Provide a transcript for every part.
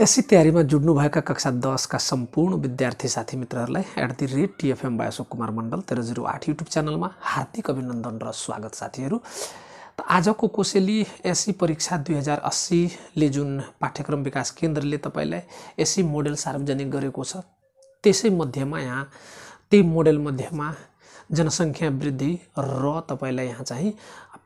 SC तयारीमा जुड्नुभएका कक्षा दसका सम्पूर्ण विद्यार्थी साथी मित्रहरूलाई एट दि रेट टिएफएम बायोसो कुमार मण्डल तेह्र जिरो आठ युट्युब च्यानलमा हार्दिक अभिनन्दन र स्वागत साथीहरू आजको कोसेली एससी परीक्षा दुई हजार अस्सीले जुन पाठ्यक्रम विकास केन्द्रले तपाईँलाई एससी मोडेल सार्वजनिक गरेको छ त्यसै मध्येमा यहाँ त्यही मोडेल मध्येमा जनसङ्ख्या वृद्धि र तपाईँलाई यहाँ चाहिँ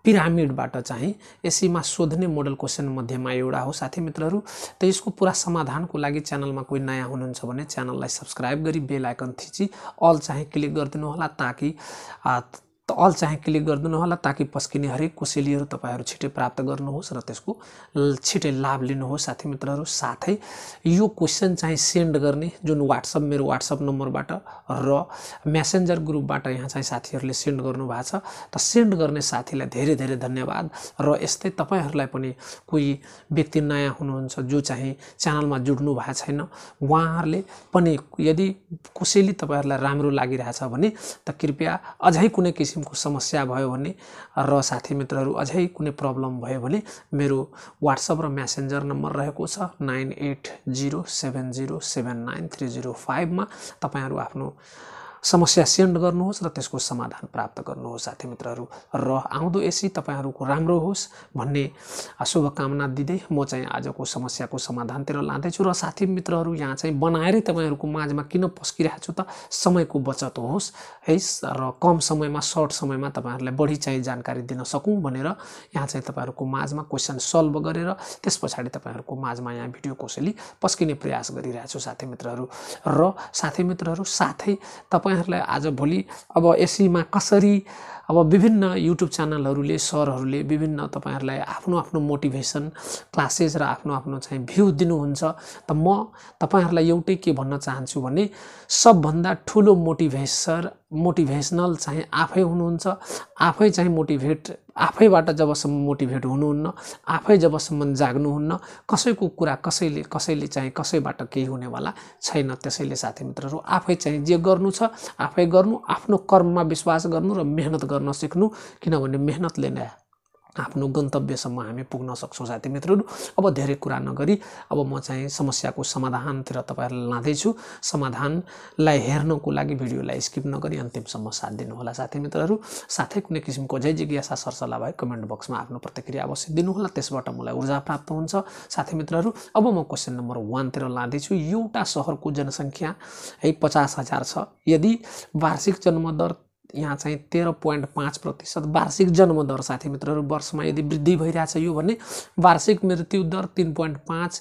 पिरामिडबाट चाहिँ एसीमा सोध्ने मोडल क्वेसन मध्येमा एउटा हो साथी मित्रहरू त यसको पुरा समाधानको लागि च्यानलमा कोही नयाँ हुनुहुन्छ भने च्यानललाई सब्सक्राइब गरी बेल आइकन थिची अल चाहिँ क्लिक गरिदिनु होला ताकि त अल चाहिँ क्लिक गरिदिनु होला ताकि पस्किने हरेक कोसेलीहरू तपाईँहरू छिटै प्राप्त गर्नुहोस् र त्यसको छिटै लाभ लिनुहोस् साथी मित्रहरू साथै यो क्वेसन चाहिँ सेन्ड गर्ने जुन वाट्सएप मेरो वाट्सएप नम्बरबाट र म्यासेन्जर ग्रुपबाट यहाँ चाहिँ साथीहरूले सेन्ड गर्नुभएको छ त सेन्ड गर्ने साथीलाई धेरै धेरै धन्यवाद र यस्तै तपाईँहरूलाई पनि कोही व्यक्ति नयाँ हुनुहुन्छ जो चाहिँ च्यानलमा जुड्नु भएको छैन उहाँहरूले पनि यदि कोसेली तपाईँहरूलाई राम्रो लागिरहेछ भने त कृपया अझै कुनै किसिम किसिमको समस्या भयो भने र साथी मित्रहरू अझै कुनै प्रब्लम भयो भने मेरो वाट्सएप र म्यासेन्जर नम्बर रहेको छ nine eight zero seven zero seven nine three zero फाइभमा तपाईँहरू आफ्नो समस्या सेन्ड गर्नुहोस् र त्यसको समाधान प्राप्त गर्नुहोस् साथी मित्रहरू र आउँदो एसी तपाईँहरूको राम्रो होस् भन्ने शुभकामना दिँदै म चाहिँ आजको समस्याको समाधानतिर लाँदैछु र साथी मित्रहरू यहाँ चाहिँ बनाएरै तपाईँहरूको माझमा किन पस्किरहेको छु त समयको बचत होस् है र कम समयमा सर्ट समयमा तपाईँहरूलाई बढी चाहिँ जानकारी दिन सकौँ भनेर यहाँ चाहिँ तपाईँहरूको माझमा क्वेसन सल्भ गरेर त्यस पछाडि तपाईँहरूको माझमा यहाँ भिडियो कसैले पस्किने प्रयास गरिरहेछु साथी मित्रहरू र साथी मित्रहरू साथै तपाईँ तपाईँहरूलाई भोलि अब एसीमा कसरी अब विभिन्न युट्युब च्यानलहरूले सरहरूले विभिन्न तपाईँहरूलाई आफ्नो आफ्नो मोटिभेसन क्लासेस र आफ्नो आफ्नो चाहिँ भ्यू दिनुहुन्छ त म तपाईँहरूलाई एउटै के भन्न चाहन्छु भने सबभन्दा ठुलो मोटिभेसर मोटिभेसनल चाहिँ आफै हुनुहुन्छ आफै चाहिँ मोटिभेट आफैबाट जबसम्म मोटिभेट हुनुहुन्न आफै जबसम्म जाग्नुहुन्न कसैको कुरा कसैले कसैले चाहिँ कसैबाट केही हुनेवाला छैन त्यसैले साथी मित्रहरू आफै चाहिँ जे गर्नु छ आफै गर्नु आफ्नो कर्ममा विश्वास गर्नु र मेहनत गर्न सिक्नु किनभने मेहनतले नै आफ्नो गन्तव्यसम्म हामी पुग्न सक्छौँ साथी मित्रहरू अब धेरै कुरा नगरी अब म चाहिँ समस्याको समाधानतिर तपाईँहरूलाई लाँदैछु समाधानलाई हेर्नको लागि भिडियोलाई स्किप नगरी अन्तिमसम्म साथ दिनुहोला साथी मित्रहरू साथै कुनै किसिमको जय जिज्ञासा सरसल्लाह भए कमेन्ट बक्समा आफ्नो प्रतिक्रिया अवश्य दिनुहोला त्यसबाट मलाई ऊर्जा प्राप्त हुन्छ साथी मित्रहरू अब म क्वेसन नम्बर वानतिर लाँदैछु एउटा सहरको जनसङ्ख्या है पचास हजार छ यदि वार्षिक जन्मदर यहाँ चाहिँ तेह्र पोइन्ट पाँच प्रतिशत वार्षिक जन्मदर साथी मित्रहरू वर्षमा यदि वृद्धि भइरहेछ यो भने वार्षिक मृत्यु दर तिन पोइन्ट पाँच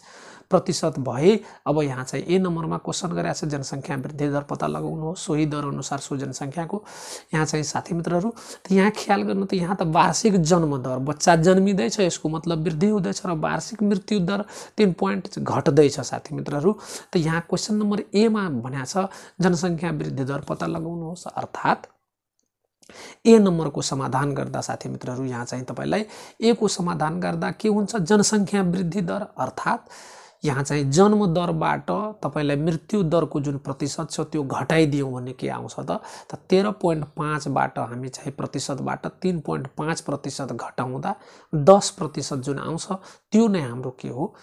प्रतिशत भए अब यहाँ चाहिँ ए नम्बरमा क्वेसन गरिरहेको छ जनसङ्ख्या वृद्धि दर पत्ता लगाउनुहोस् सोही दर अनुसार सो जनसङ्ख्याको यहाँ चाहिँ साथी मित्रहरू यहाँ ख्याल गर्नु त यहाँ त वार्षिक जन्मदर बच्चा जन्मिँदैछ यसको मतलब वृद्धि हुँदैछ र वार्षिक मृत्यु दर तिन पोइन्ट घट्दैछ साथी मित्रहरू त यहाँ क्वेसन नम्बर एमा भनेको छ जनसङ्ख्या वृद्धि दर पत्ता लगाउनुहोस् अर्थात् ए नम्बरको समाधान गर्दा साथी मित्रहरू यहाँ चाहिँ तपाईँलाई को समाधान गर्दा के हुन्छ जनसङ्ख्या वृद्धि दर अर्थात् यहाँ चाहिँ जन्म दरबाट तपाईँलाई मृत्यु दरको जुन प्रतिशत छ त्यो घटाइदियौँ भने के आउँछ त त तेह्र पोइन्ट पाँचबाट हामी चाहिँ प्रतिशतबाट तिन पोइन्ट पाँच प्रतिशत घटाउँदा दस प्रतिशत जुन आउँछ त्यो नै हाम्रो के हो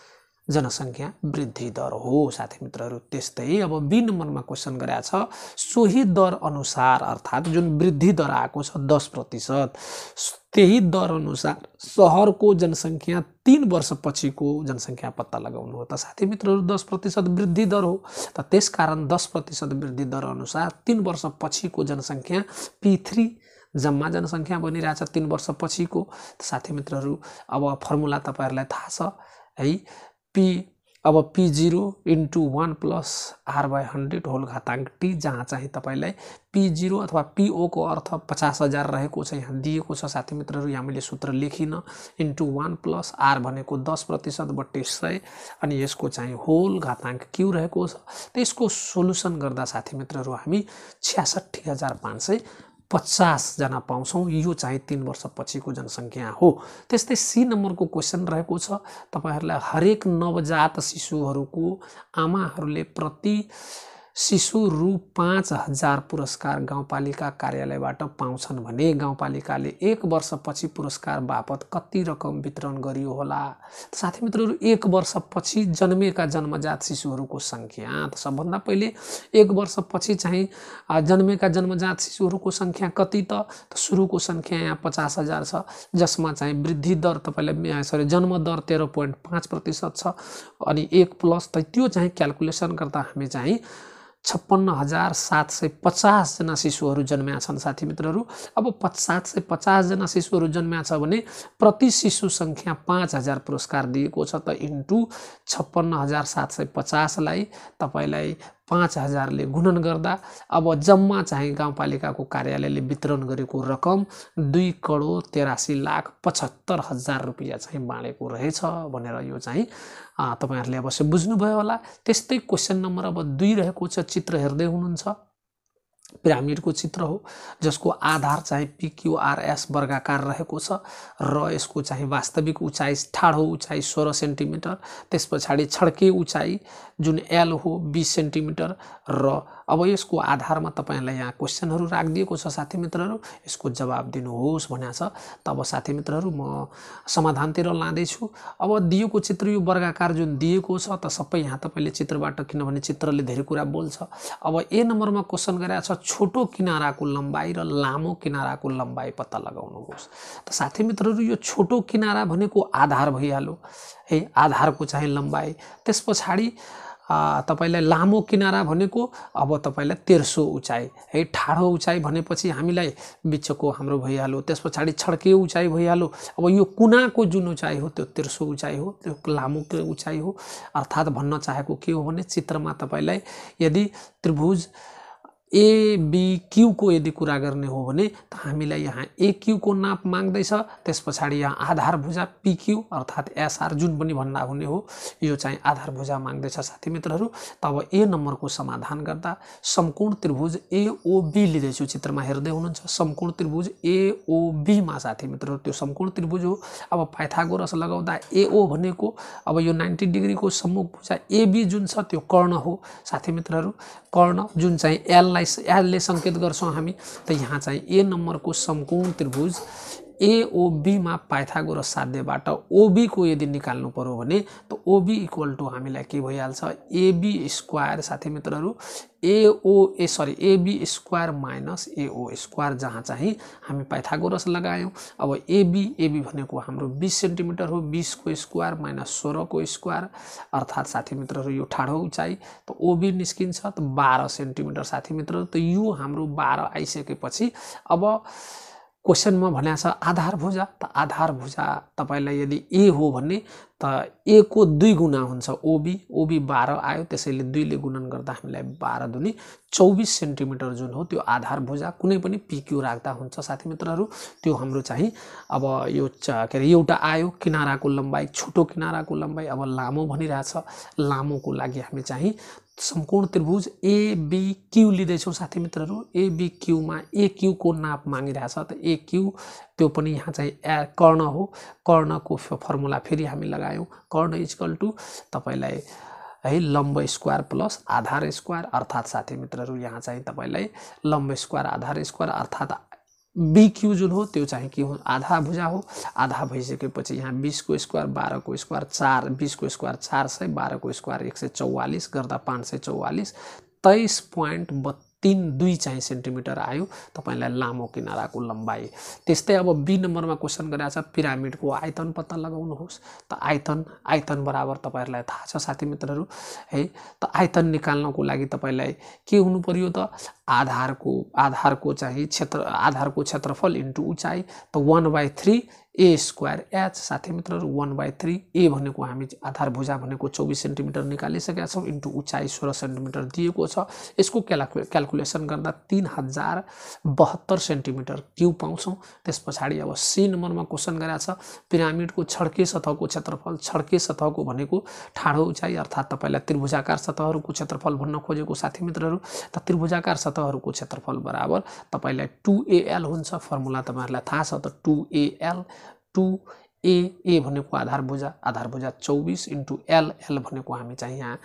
जनसङ्ख्या वृद्धि दर हो साथी मित्रहरू त्यस्तै अब बी नम्बरमा क्वेसन गराएको छ सोही दर अनुसार अर्थात् जुन वृद्धि दर आएको छ दस प्रतिशत त्यही दर अनुसार सहरको जनसङ्ख्या तिन वर्षपछिको जनसङ्ख्या पत्ता लगाउनु हो त साथी मित्रहरू दस प्रतिशत वृद्धि दर हो त त्यसकारण दस प्रतिशत वृद्धि दर अनुसार तिन वर्षपछिको जनसङ्ख्या पी थ्री जम्मा जनसङ्ख्या बनिरहेछ तिन वर्षपछिको साथी मित्रहरू अब फर्मुला तपाईँहरूलाई थाहा छ है पी अब P zero into one plus R by hundred whole घाताङ्क टी जहाँ चाहिँ तपाईँलाई पी जिरो अथवा पिओको अर्थ पचास हजार रहेको छ यहाँ दिएको छ साथी मित्रहरू यहाँ मैले सूत्र लेखिनँ इन्टु वान प्लस आर भनेको दस प्रतिशत बट्टे सय अनि यसको चाहिँ होल घाताङ्क क्यु रहेको छ त्यसको सोलुसन गर्दा साथी मित्रहरू हामी छ्यासठी हजार पाँच सय पचासजना पाउँछौँ यो चाहिँ तिन वर्षपछिको जनसङ्ख्या हो त्यस्तै सी नम्बरको क्वेसन रहेको छ तपाईँहरूलाई हरेक नवजात शिशुहरूको आमाहरूले प्रति शिशु रु पाँच हजार पुरस्कार गाउँपालिका कार्यालयबाट पाउँछन् भने गाउँपालिकाले एक वर्षपछि पुरस्कार बापत कति रकम वितरण गरियो होला साथी मित्रहरू एक वर्षपछि जन्मेका जन्मजात शिशुहरूको सङ्ख्या त सबभन्दा पहिले एक वर्षपछि चाहिँ जन्मेका जन्मजात शिशुहरूको सङ्ख्या कति त सुरुको सङ्ख्या यहाँ पचास हजार छ जसमा चाहिँ वृद्धि दर तपाईँले सरी जन्मदर दर तेह्र पोइन्ट पाँच प्रतिशत छ अनि एक प्लस त त्यो चाहिँ क्यालकुलेसन गर्दा हामी चाहिँ छप्पन्न हजार सात सय पचासजना शिशुहरू जन्म्या छन् साथी मित्रहरू अब प सात सय पचासजना शिशुहरू जन्म्या छ भने प्रति शिशु सङ्ख्या पाँच हजार पुरस्कार दिएको छ त इन्टु छप्पन्न हजार सात सय पचासलाई तपाईँलाई पाँच हजारले गुणन गर्दा अब जम्मा चाहिँ गाउँपालिकाको कार्यालयले वितरण गरेको रकम दुई करोड तेरासी लाख पचहत्तर हजार रुपियाँ चाहिँ बाँडेको रहेछ भनेर यो चाहिँ तपाईँहरूले अवश्य बुझ्नुभयो होला त्यस्तै क्वेसन नम्बर अब दुई रहेको छ चित्र हेर्दै हुनुहुन्छ पिरामिडको चित्र हो जसको आधार चाहिँ पिक्युआरएस वर्गाकार रहेको छ र यसको चाहिँ वास्तविक उचाइ ठाडो उचाइ सोह्र सेन्टिमिटर त्यस पछाडि छड्के उचाइ जुन एल हो बिस सेन्टिमिटर र अब यसको आधारमा तपाईँहरूलाई यहाँ क्वेसनहरू राखिदिएको छ साथी मित्रहरू यसको जवाब दिनुहोस् भनेको छ तब साथी मित्रहरू म समाधानतिर लाँदैछु अब दिएको चित्र यो वर्गाकार जुन दिएको छ त सबै यहाँ तपाईँले चित्रबाट किनभने चित्रले धेरै कुरा बोल्छ अब ए नम्बरमा क्वेसन गराएको छ छोटो किनाराको लम्बाइ र लामो किनाराको लम्बाइ पत्ता लगाउनुहोस् त साथी मित्रहरू यो छोटो किनारा भनेको आधार भइहाल्यो है आधारको चाहिँ लम्बाइ त्यस पछाडि तपाईँलाई लामो किनारा भनेको अब तपाईँलाई तेर्सो उचाइ है ठाडो उचाइ भनेपछि हामीलाई बिचको हाम्रो भइहाल्यो त्यस पछाडि छड्के उचाइ भइहाल्यो अब यो कुनाको जुन उचाइ हो त्यो तेर्सो उचाइ हो त्यो लामो उचाइ हो अर्थात् भन्न चाहेको के हो भने चित्रमा तपाईँलाई यदि त्रिभुज को यदि कुरा गर्ने हो भने त हामीलाई यहाँ को नाप माग्दैछ त्यस पछाडि यहाँ आधार भुजा पिक्यू अर्थात् एसआर जुन पनि भन्दा हुने हो यो चाहिँ आधार भुजा माग्दैछ साथी मित्रहरू तब ए नम्बरको समाधान गर्दा समकोण त्रिभुज एओबी लिँदैछु चित्रमा हेर्दै हुनुहुन्छ समकोण त्रिभुज एओबीमा साथी मित्रहरू त्यो समकोण त्रिभुज हो अब पाइथागोरस लगाउँदा एओ भनेको अब यो नाइन्टी डिग्रीको सम्मुख भुजा एबी जुन छ त्यो कर्ण हो साथी मित्रहरू कर्ण जुन चाहिँ एललाई यसलाई यसले सङ्केत गर्छौँ हामी त यहाँ चाहिँ ए नम्बरको समकोण त्रिभुज एओबीमा पाइथागोरस साध्यबाट ओबीको यदि निकाल्नु पऱ्यो भने त ओबी इक्वल टु हामीलाई के भइहाल्छ एबी स्क्वायर साथी मित्रहरू AO A sorry AB square minus AO square जहाँ चाहिँ हामी पाइथागोरस लगायौँ अब एबी एबी भनेको हाम्रो बिस सेन्टिमिटर हो बिसको स्क्वायर माइनस सोह्रको स्क्वायर अर्थात् साथी मित्रहरू यो ठाडो उचाइ त ओबी निस्किन्छ त बाह्र सेन्टिमिटर साथी मित्रहरू त यो हाम्रो बाह्र आइसकेपछि अब क्वेसनमा भनेको छ आधार भुजा त आधार भुजा तपाईँलाई यदि ए हो भने त ए को दुई गुणा हुन्छ ओबी ओबी बाह्र आयो त्यसैले दुईले गुणन गर्दा हामीलाई बाह्र दुनी चौबिस सेन्टिमिटर जुन हो त्यो आधार भुजा कुनै पनि पिक्यु राख्दा हुन्छ साथी मित्रहरू त्यो हाम्रो चाहिँ अब यो के अरे एउटा आयो किनाराको लम्बाइ छोटो किनाराको लम्बाइ अब लामो भनिरहेछ लामोको लागि हामी चाहिँ समकोण त्रिभुज लिदै लिँदैछौँ साथी मित्रहरू एबिक्युमा एक्युको नाप मागिरहेछ त एक्यु त्यो पनि यहाँ चाहिँ ए कर्ण हो कर्णको फर्मुला फेरि हामी लगायौँ कर्ण इजकल टु तपाईँलाई है लम्ब स्क्वायर प्लस आधार स्क्वायर अर्थात् साथी मित्रहरू यहाँ चाहिँ तपाईँलाई लम्ब स्क्वायर आधार स्क्वायर अर्थात् बिक्यु जुन हो त्यो चाहिँ के हो आधा भुजा हो आधा भइसकेपछि यहाँ बिसको स्क्वायर बाह्रको स्क्वायर चार बिसको स्क्वायर चार सय बाह्रको स्क्वायर एक सय चौवालिस गर्दा पाँच सय चौवालिस तेइस पोइन्ट बत्तिन दुई चाहिँ सेन्टिमिटर आयो तपाईँलाई लामो किनाराको लम्बाइ त्यस्तै अब बी नम्बरमा क्वेसन गरेको छ पिरामिडको आयतन पत्ता लगाउनुहोस् त आयतन आयतन बराबर तपाईँहरूलाई थाहा छ साथी मित्रहरू है त आयतन निकाल्नको लागि तपाईँलाई के हुनु पर्यो त आधारको आधारको चाहिँ क्षेत्र आधारको क्षेत्रफल इन्टु उचाइ त one by three A square H साथी मित्रहरू वान बाई थ्री ए भनेको हामी आधार भुजा भनेको चौबिस सेन्टिमिटर निकालिसकेका छौँ इन्टु उचाइ सोह्र सेन्टिमिटर दिएको छ यसको क्यालकु क्यालकुलेसन गर्दा तिन हजार बहत्तर सेन्टिमिटर क्यु पाउँछौँ त्यस पछाडि अब सी नम्बरमा क्वेसन गराएको छ पिरामिडको छड्के सतहको क्षेत्रफल छड्के सतहको भनेको ठाडो उचाइ अर्थात् तपाईँलाई त्रिभुजाकार सतहहरूको क्षेत्रफल भन्न खोजेको साथी मित्रहरू त त्रिभुजाकार सतह पृष्ठहरूको क्षेत्रफल बराबर तपाईँलाई टु एएल हुन्छ फर्मुला तपाईँहरूलाई थाहा छ त two AL two A A भनेको आधार भुजा आधार भुजा चौबिस इन्टु एल एल भनेको हामी चाहिँ यहाँ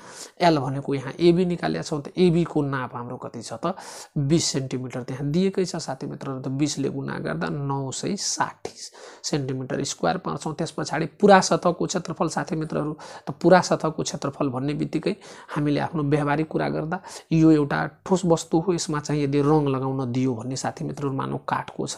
एल भनेको यहाँ एबी निकालेका छौँ त एबीको नाप हाम्रो कति छ त बिस सेन्टिमिटर त्यहाँ दिएकै छ साथी मित्रहरू त बिसले गुना गर्दा नौ सय साठी सेन्टिमिटर स्क्वायर पाउँछौँ त्यस पछाडि पुरा सतहको क्षेत्रफल साथी मित्रहरू त पुरा सतहको क्षेत्रफल भन्ने बित्तिकै हामीले आफ्नो व्यवहारिक कुरा गर्दा यो एउटा ठोस वस्तु हो यसमा चाहिँ यदि रङ लगाउन दियो भन्ने साथी मित्रहरू मानौ काठको छ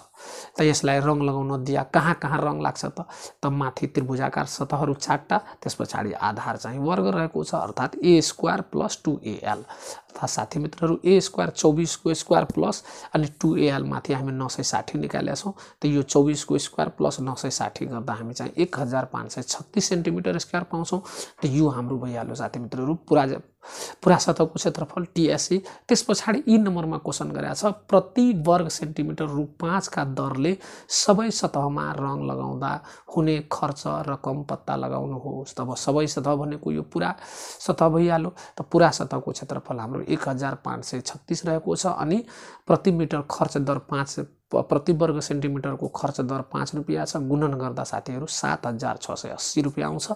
त यसलाई रङ लगाउन दिया कहाँ कहाँ रङ लाग्छ त त माथि त्रिभुजाकार सतहहरू चारवटा त्यस पछाडि आधार चाहिँ वर्ग रहेको छ अर्थात् A square plus two AL तथा साथी मित्रहरू ए स्क्वायर चौबिसको स्क्वायर प्लस अनि टु एएलमाथि हामी नौ सय साठी निकालेका छौँ त यो चौबिसको स्क्वायर प्लस नौ सय साठी गर्दा हामी चाहिँ एक हजार पाँच सय छत्तिस सेन्टिमिटर स्क्वायर पाउँछौँ त यो हाम्रो भइहाल्यो साथी मित्रहरू पुरा पुरा सतहको क्षेत्रफल टिएससी त्यस पछाडि यी e नम्बरमा क्वेसन गरेका छ प्रति वर्ग सेन्टिमिटर रु पाँचका दरले सबै सतहमा रङ लगाउँदा हुने खर्च रकम पत्ता लगाउनुहोस् तब सबै सतह भनेको यो पुरा सतह भइहाल्यो त पुरा सतहको क्षेत्रफल हाम्रो एक हजार पाँच सय छत्तिस रहेको छ अनि प्रति खर्च दर पाँच प्रति वर्ग सेन्टिमिटरको खर्च दर पाँच रुपियाँ छ गुणन गर्दा साथीहरू सात हजार छ सय अस्सी रुपियाँ आउँछ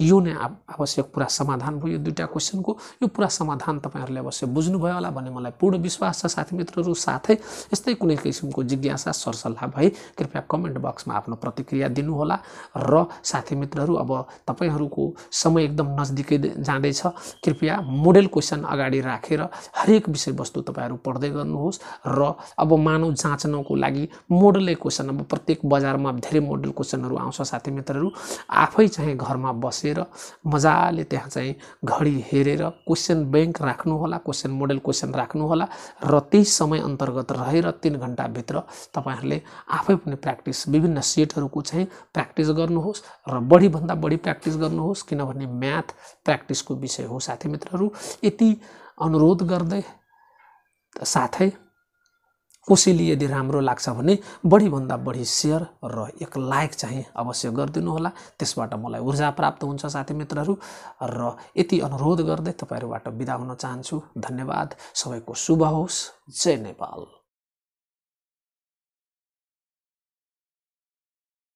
यो नै आवश्यक पुरा समाधान भयो यो दुइटा क्वेसनको यो पुरा समाधान तपाईँहरूले अवश्य बुझ्नुभयो होला भन्ने मलाई पूर्ण विश्वास छ साथी मित्रहरू साथै यस्तै कुनै किसिमको जिज्ञासा सरसल्लाह भए कृपया कमेन्ट बक्समा आफ्नो प्रतिक्रिया दिनुहोला र साथी मित्रहरू अब तपाईँहरूको समय एकदम नजिकै जाँदैछ कृपया मोडेल क्वेसन अगाडि राखेर हरेक विषयवस्तु तपाईँहरू पढ्दै गर्नुहोस् र अब मानव जाँच्नको को लागि मोडलै क्वेसन अब प्रत्येक बजारमा धेरै मोडल क्वेसनहरू आउँछ साथी मित्रहरू आफै चाहिँ घरमा बसेर मजाले त्यहाँ चाहिँ घडी हेरेर क्वेसन ब्याङ्क राख्नुहोला क्वेसन मोडल क्वेसन राख्नुहोला र त्यही समय अन्तर्गत रहेर तिन घन्टाभित्र तपाईँहरूले आफै पनि प्र्याक्टिस विभिन्न सेटहरूको चाहिँ प्र्याक्टिस गर्नुहोस् र बढीभन्दा बढी प्र्याक्टिस गर्नुहोस् किनभने म्याथ प्र्याक्टिसको विषय हो साथी मित्रहरू यति अनुरोध गर्दै साथै कसैले यदि राम्रो लाग्छ भने बढीभन्दा बढी सेयर र एक लाइक चाहिँ अवश्य होला त्यसबाट मलाई ऊर्जा प्राप्त हुन्छ साथी मित्रहरू र यति अनुरोध गर्दै तपाईँहरूबाट बिदा हुन चाहन्छु धन्यवाद सबैको शुभ होस् जय नेपाल